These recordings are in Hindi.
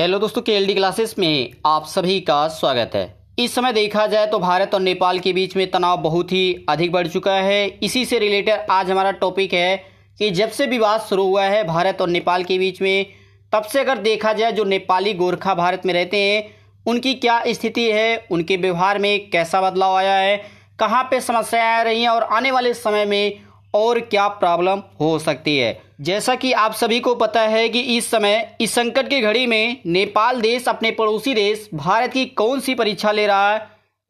हेलो दोस्तों के एल क्लासेस में आप सभी का स्वागत है इस समय देखा जाए तो भारत और नेपाल के बीच में तनाव बहुत ही अधिक बढ़ चुका है इसी से रिलेटेड आज हमारा टॉपिक है कि जब से विवाद शुरू हुआ है भारत और नेपाल के बीच में तब से अगर देखा जाए जो नेपाली गोरखा भारत में रहते हैं उनकी क्या स्थिति है उनके व्यवहार में कैसा बदलाव आया है कहाँ पर समस्याएँ आ रही हैं और आने वाले समय में और क्या प्रॉब्लम हो सकती है जैसा कि आप सभी को पता है कि इस समय इस संकट की घड़ी में नेपाल देश अपने पड़ोसी देश भारत की कौन सी परीक्षा ले रहा है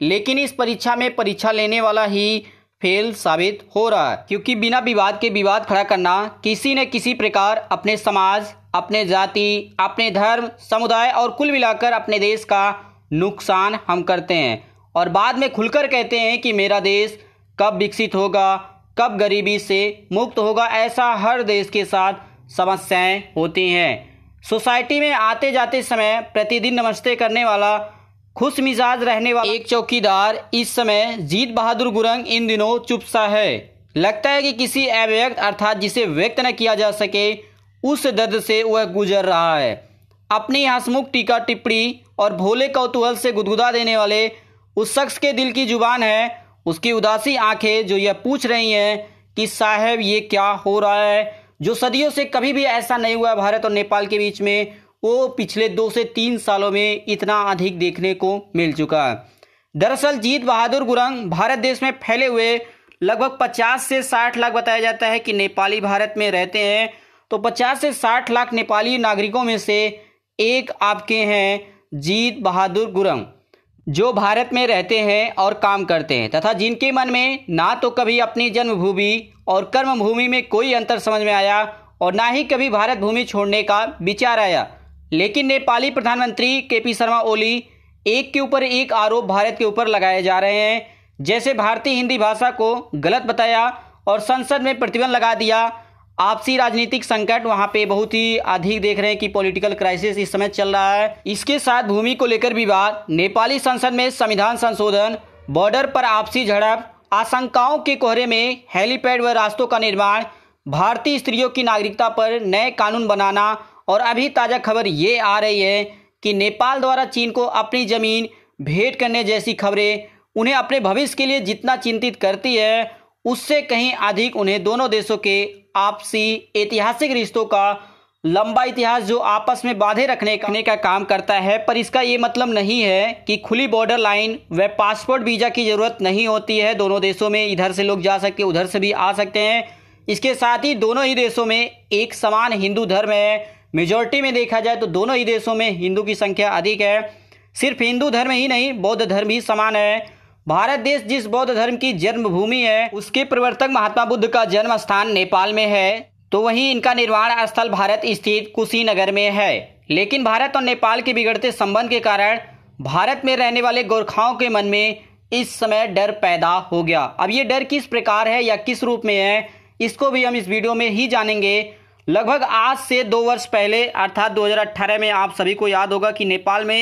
लेकिन इस परीक्षा में परीक्षा लेने वाला ही फेल साबित हो रहा है क्योंकि बिना विवाद के विवाद खड़ा करना किसी न किसी प्रकार अपने समाज अपने जाति अपने धर्म समुदाय और कुल मिलाकर अपने देश का नुकसान हम करते हैं और बाद में खुलकर कहते हैं कि मेरा देश कब विकसित होगा कब गरीबी से मुक्त होगा ऐसा हर देश के साथ समस्याएं होती हैं सोसाइटी में आते जाते समय प्रतिदिन नमस्ते करने वाला खुश मिजाज रहने वाला एक चौकीदार इस समय जीत बहादुर गुरंग इन दिनों चुप सा है लगता है कि किसी अव्यक्त अर्थात जिसे व्यक्त न किया जा सके उस दर्द से वह गुजर रहा है अपनी हंसमुख टीका टिप्पणी और भोले कौतूहल से गुदगुदा देने वाले उस शख्स के दिल की जुबान है उसकी उदासी आंखें जो यह पूछ रही हैं कि साहब ये क्या हो रहा है जो सदियों से कभी भी ऐसा नहीं हुआ भारत और नेपाल के बीच में वो पिछले दो से तीन सालों में इतना अधिक देखने को मिल चुका दरअसल जीत बहादुर गुरंग भारत देश में फैले हुए लगभग 50 से 60 लाख बताया जाता है कि नेपाली भारत में रहते हैं तो 50 से 60 लाख नेपाली नागरिकों में से एक आपके हैं जीत बहादुर गुरंग जो भारत में रहते हैं और काम करते हैं तथा जिनके मन में ना तो कभी अपनी जन्मभूमि और कर्मभूमि में कोई अंतर समझ में आया और ना ही कभी भारत भूमि छोड़ने का विचार आया लेकिन नेपाली प्रधानमंत्री के पी शर्मा ओली एक के ऊपर एक आरोप भारत के ऊपर लगाए जा रहे हैं जैसे भारतीय हिंदी भाषा को गलत बताया और संसद में प्रतिबंध लगा दिया आपसी राजनीतिक संकट वहां पे बहुत ही अधिक देख रहे हैं कि पॉलिटिकल क्राइसिस इस समय चल रहा है इसके साथ भूमि को लेकर विवाद नेपाली संसद में संविधान संशोधन बॉर्डर पर आपसी झड़प आशंकाओं के कोहरे में हेलीपैड व रास्तों का निर्माण भारतीय स्त्रियों की नागरिकता पर नए कानून बनाना और अभी ताज़ा खबर ये आ रही है कि नेपाल द्वारा चीन को अपनी ज़मीन भेंट करने जैसी खबरें उन्हें अपने भविष्य के लिए जितना चिंतित करती है उससे कहीं अधिक उन्हें दोनों देशों के आपसी ऐतिहासिक रिश्तों का लंबा इतिहास जो आपस में बाधे रखने का, का काम करता है पर इसका ये मतलब नहीं है कि खुली बॉर्डर लाइन व पासपोर्ट वीज़ा की ज़रूरत नहीं होती है दोनों देशों में इधर से लोग जा सकते उधर से भी आ सकते हैं इसके साथ ही दोनों ही देशों में एक समान हिंदू धर्म है मेजोरिटी में देखा जाए तो दोनों ही देशों में हिंदू की संख्या अधिक है सिर्फ हिंदू धर्म ही नहीं बौद्ध धर्म भी समान है भारत देश जिस बौद्ध धर्म की जन्मभूमि है उसके प्रवर्तक महात्मा बुद्ध का जन्म स्थान नेपाल में है तो वहीं इनका निर्माण स्थल भारत स्थित कुशीनगर में है लेकिन भारत और नेपाल के बिगड़ते संबंध के कारण भारत में रहने वाले गोरखाओं के मन में इस समय डर पैदा हो गया अब ये डर किस प्रकार है या किस रूप में है इसको भी हम इस वीडियो में ही जानेंगे लगभग आज से दो वर्ष पहले अर्थात 2018 में आप सभी को याद होगा कि नेपाल में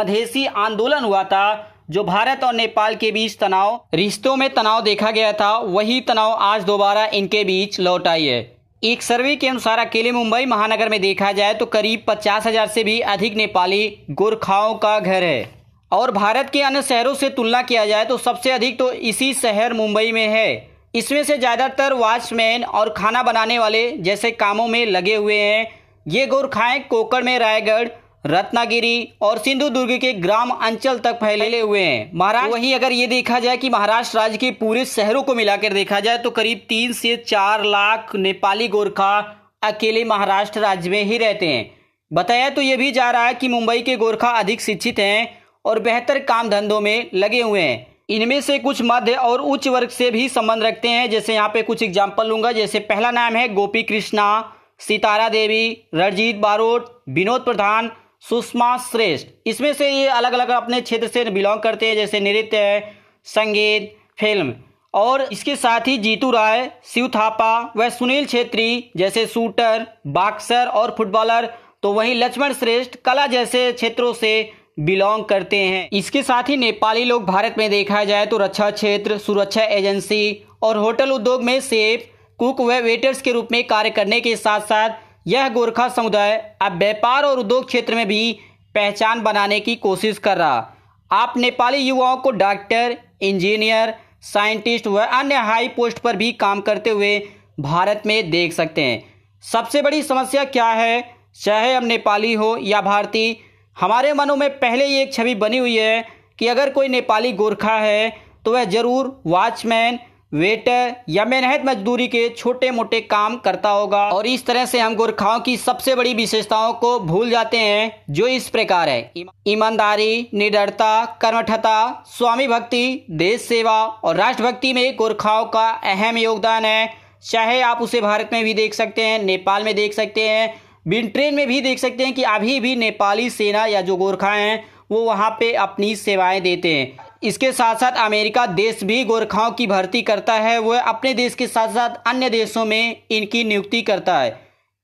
मधेसी आंदोलन हुआ था जो भारत और नेपाल के बीच तनाव रिश्तों में तनाव देखा गया था वही तनाव आज दोबारा इनके बीच लौट आई है एक सर्वे के अनुसार अकेले मुंबई महानगर में देखा जाए तो करीब पचास हजार से भी अधिक नेपाली गोरखाओं का घर है और भारत के अन्य शहरों से तुलना किया जाए तो सबसे अधिक तो इसी शहर मुंबई में है इसमें से ज़्यादातर वॉचमैन और खाना बनाने वाले जैसे कामों में लगे हुए हैं ये गोरखाएं कोकड़ में रायगढ़ रत्नागिरी और सिंधुदुर्ग के ग्राम अंचल तक फैले हुए हैं महाराष्ट्र वहीं अगर ये देखा जाए कि महाराष्ट्र राज्य के पूरे शहरों को मिलाकर देखा जाए तो करीब तीन से चार लाख नेपाली गोरखा अकेले महाराष्ट्र राज्य में ही रहते हैं बताया तो ये भी जा रहा है कि मुंबई के गोरखा अधिक शिक्षित हैं और बेहतर काम धंधों में लगे हुए हैं इनमें से कुछ मध्य और उच्च वर्ग से भी संबंध रखते हैं जैसे यहाँ पे कुछ एग्जाम्पल लूंगा जैसे पहला नाम है गोपी कृष्णा सितारा देवी रणजीत बारोट विनोद प्रधान सुषमा श्रेष्ठ इसमें से ये अलग अलग अपने क्षेत्र से बिलोंग करते हैं जैसे नृत्य है संगीत फिल्म और इसके साथ ही जीतू राय शिव थापा व सुनील छेत्री जैसे शूटर बॉक्सर और फुटबॉलर तो वहीं लक्ष्मण श्रेष्ठ कला जैसे क्षेत्रों से बिलोंग करते हैं इसके साथ ही नेपाली लोग भारत में देखा जाए तो रक्षा क्षेत्र सुरक्षा एजेंसी और होटल उद्योग में सेफ कुक व वेटर्स के रूप में कार्य करने के साथ साथ यह गोरखा समुदाय अब व्यापार और उद्योग क्षेत्र में भी पहचान बनाने की कोशिश कर रहा आप नेपाली युवाओं को डॉक्टर इंजीनियर साइंटिस्ट व अन्य हाई पोस्ट पर भी काम करते हुए भारत में देख सकते हैं सबसे बड़ी समस्या क्या है चाहे हम नेपाली हो या भारतीय हमारे मनों में पहले ही एक छवि बनी हुई है कि अगर कोई नेपाली गोरखा है तो वह ज़रूर वॉचमैन वेटर या मेहनत मजदूरी के छोटे मोटे काम करता होगा और इस तरह से हम गोरखाओं की सबसे बड़ी विशेषताओं को भूल जाते हैं जो इस प्रकार है ईमानदारी निडरता कर्मठता स्वामी भक्ति देश सेवा और राष्ट्रभक्ति में गोरखाओं का अहम योगदान है चाहे आप उसे भारत में भी देख सकते हैं नेपाल में देख सकते हैं ब्रिटेन में भी देख सकते हैं कि अभी भी नेपाली सेना या जो गोरखा हैं वो वहाँ पे अपनी सेवाएं देते हैं इसके साथ साथ अमेरिका देश भी गोरखाओं की भर्ती करता है वह अपने देश के साथ साथ अन्य देशों में इनकी नियुक्ति करता है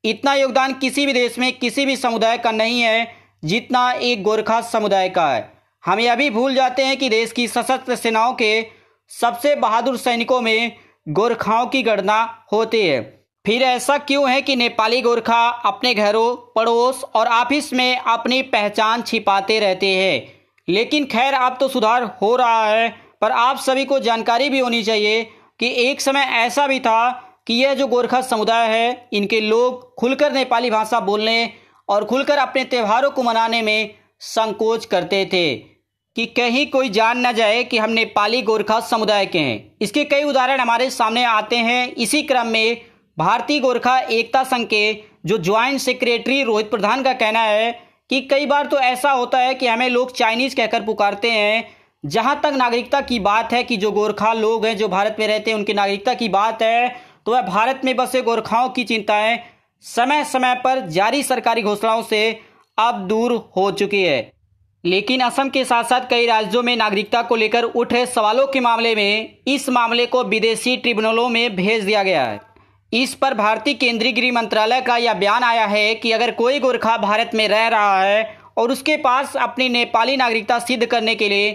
इतना योगदान किसी भी देश में किसी भी समुदाय का नहीं है जितना एक गोरखा समुदाय का है हम यह भी भूल जाते हैं कि देश की सशस्त्र सेनाओं के सबसे बहादुर सैनिकों में गोरखाओं की गणना होती है फिर ऐसा क्यों है कि नेपाली गोरखा अपने घरों पड़ोस और ऑफिस में अपनी पहचान छिपाते रहते हैं लेकिन खैर अब तो सुधार हो रहा है पर आप सभी को जानकारी भी होनी चाहिए कि एक समय ऐसा भी था कि यह जो गोरखा समुदाय है इनके लोग खुलकर नेपाली भाषा बोलने और खुलकर अपने त्योहारों को मनाने में संकोच करते थे कि कहीं कोई जान न जाए कि हम नेपाली गोरखा समुदाय के हैं इसके कई उदाहरण हमारे सामने आते हैं इसी क्रम में भारतीय गोरखा एकता संघ के जो ज्वाइंट सेक्रेटरी रोहित प्रधान का कहना है कि कई बार तो ऐसा होता है कि हमें लोग चाइनीज़ कहकर पुकारते हैं जहाँ तक नागरिकता की बात है कि जो गोरखा लोग हैं जो भारत में रहते हैं उनकी नागरिकता की बात है तो वह भारत में बसे गोरखाओं की चिंताएं समय समय पर जारी सरकारी घोषणाओं से अब दूर हो चुकी है लेकिन असम के साथ साथ कई राज्यों में नागरिकता को लेकर उठे सवालों के मामले में इस मामले को विदेशी ट्रिब्यूनलों में भेज दिया गया है इस पर भारतीय केंद्रीय गृह मंत्रालय का यह बयान आया है कि अगर कोई गोरखा भारत में रह रहा है और उसके पास अपनी नेपाली नागरिकता सिद्ध करने के लिए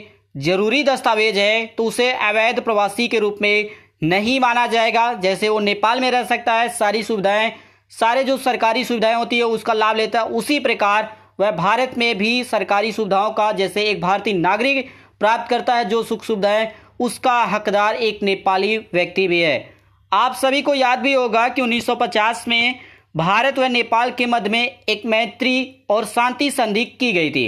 जरूरी दस्तावेज है तो उसे अवैध प्रवासी के रूप में नहीं माना जाएगा जैसे वो नेपाल में रह सकता है सारी सुविधाएं सारे जो सरकारी सुविधाएं होती है उसका लाभ लेता है उसी प्रकार वह भारत में भी सरकारी सुविधाओं का जैसे एक भारतीय नागरिक प्राप्त करता है जो सुख सुविधाएं उसका हकदार एक नेपाली व्यक्ति भी है आप सभी को याद भी होगा कि 1950 में भारत व नेपाल के मध्य में एक मैत्री और शांति संधि की गई थी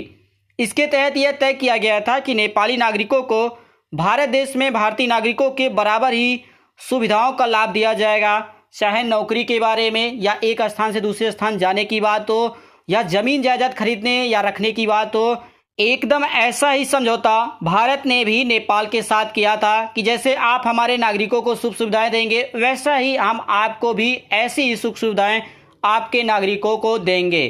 इसके तहत यह तय किया गया था कि नेपाली नागरिकों को भारत देश में भारतीय नागरिकों के बराबर ही सुविधाओं का लाभ दिया जाएगा चाहे नौकरी के बारे में या एक स्थान से दूसरे स्थान जाने की बात हो या ज़मीन जायदाद खरीदने या रखने की बात हो एकदम ऐसा ही समझौता भारत ने भी नेपाल के साथ किया था कि जैसे आप हमारे नागरिकों को सुख सुविधाएं देंगे वैसा ही हम आपको भी ऐसी ही सुख सुविधाएं आपके नागरिकों को देंगे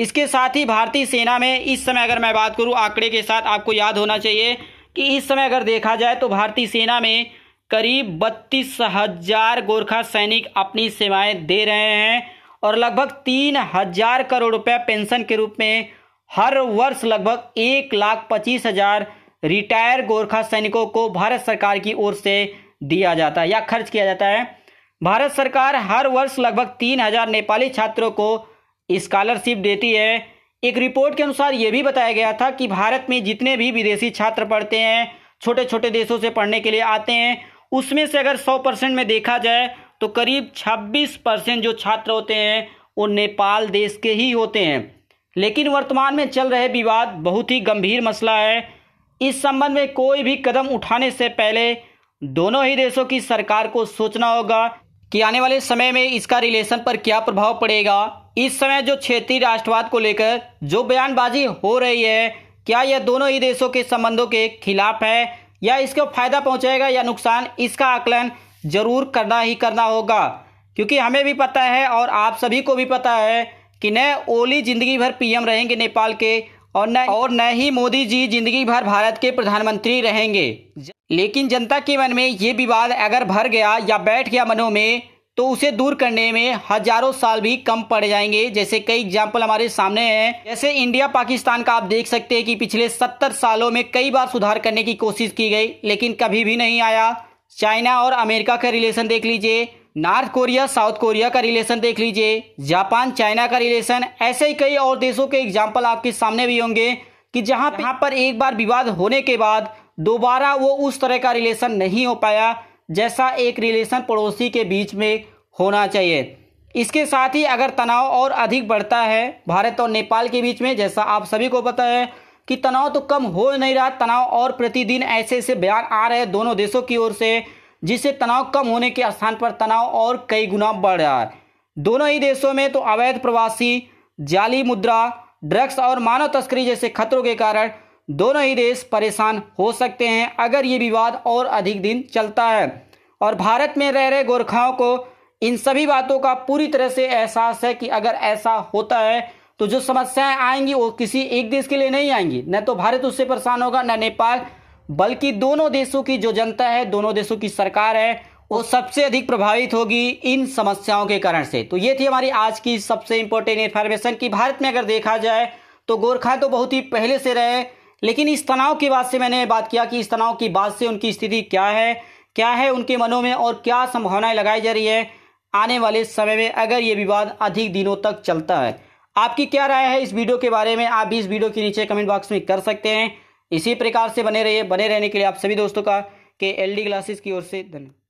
इसके साथ ही भारतीय सेना में इस समय अगर मैं बात करूं आंकड़े के साथ आपको याद होना चाहिए कि इस समय अगर देखा जाए तो भारतीय सेना में करीब बत्तीस हजार गोरखा सैनिक अपनी सेवाएं दे रहे हैं और लगभग तीन हजार करोड़ रुपये पेंशन के रूप में हर वर्ष लगभग एक लाख पच्चीस हजार रिटायर गोरखा सैनिकों को भारत सरकार की ओर से दिया जाता है या खर्च किया जाता है भारत सरकार हर वर्ष लगभग तीन हजार नेपाली छात्रों को स्कॉलरशिप देती है एक रिपोर्ट के अनुसार यह भी बताया गया था कि भारत में जितने भी विदेशी छात्र पढ़ते हैं छोटे छोटे देशों से पढ़ने के लिए आते हैं उसमें से अगर सौ परसेंट में देखा जाए तो करीब छब्बीस परसेंट जो छात्र होते हैं वो नेपाल देश के ही होते हैं लेकिन वर्तमान में चल रहे विवाद बहुत ही गंभीर मसला है इस संबंध में कोई भी कदम उठाने से पहले दोनों ही देशों की सरकार को सोचना होगा कि आने वाले समय में इसका रिलेशन पर क्या प्रभाव पड़ेगा इस समय जो क्षेत्रीय राष्ट्रवाद को लेकर जो बयानबाजी हो रही है क्या यह दोनों ही देशों के संबंधों के खिलाफ है या इसको फायदा पहुंचाएगा या नुकसान इसका आकलन जरूर करना ही करना होगा क्योंकि हमें भी पता है और आप सभी को भी पता है कि न ओली जिंदगी भर पीएम रहेंगे नेपाल के और न और न ही मोदी जी जिंदगी भर भारत के प्रधानमंत्री रहेंगे लेकिन जनता के मन में ये विवाद अगर भर गया या बैठ गया मनों में तो उसे दूर करने में हजारों साल भी कम पड़ जाएंगे जैसे कई एग्जाम्पल हमारे सामने हैं जैसे इंडिया पाकिस्तान का आप देख सकते हैं कि पिछले सत्तर सालों में कई बार सुधार करने की कोशिश की गई लेकिन कभी भी नहीं आया चाइना और अमेरिका का रिलेशन देख लीजिए नॉर्थ कोरिया साउथ कोरिया का रिलेशन देख लीजिए जापान चाइना का रिलेशन ऐसे ही कई और देशों के एग्जाम्पल आपके सामने भी होंगे कि जहां यहाँ पर एक बार विवाद होने के बाद दोबारा वो उस तरह का रिलेशन नहीं हो पाया जैसा एक रिलेशन पड़ोसी के बीच में होना चाहिए इसके साथ ही अगर तनाव और अधिक बढ़ता है भारत और नेपाल के बीच में जैसा आप सभी को पता है कि तनाव तो कम हो नहीं रहा तनाव और प्रतिदिन ऐसे ऐसे बयान आ रहे हैं दोनों देशों की ओर से जिससे तनाव कम होने के स्थान पर तनाव और कई गुना बढ़ रहा है दोनों ही देशों में तो अवैध प्रवासी जाली मुद्रा ड्रग्स और मानव तस्करी जैसे खतरों के कारण दोनों ही देश परेशान हो सकते हैं अगर ये विवाद और अधिक दिन चलता है और भारत में रह रहे गोरखाओं को इन सभी बातों का पूरी तरह से एहसास है कि अगर ऐसा होता है तो जो समस्याएं आएंगी वो किसी एक देश के लिए नहीं आएंगी न तो भारत उससे परेशान होगा न नेपाल बल्कि दोनों देशों की जो जनता है दोनों देशों की सरकार है वो सबसे अधिक प्रभावित होगी इन समस्याओं के कारण से तो ये थी हमारी आज की सबसे इंपॉर्टेंट इन्फॉर्मेशन कि भारत में अगर देखा जाए तो गोरखा तो बहुत ही पहले से रहे लेकिन इस तनाव के बाद से मैंने बात किया कि इस तनाव की बात से उनकी स्थिति क्या है क्या है उनके मनों में और क्या संभावनाएं लगाई जा रही है आने वाले समय में अगर ये विवाद अधिक दिनों तक चलता है आपकी क्या राय है इस वीडियो के बारे में आप भी इस वीडियो के नीचे कमेंट बॉक्स में कर सकते हैं इसी प्रकार से बने रहिए बने रहने के लिए आप सभी दोस्तों का के एल डी क्लासेस की ओर से धन्यवाद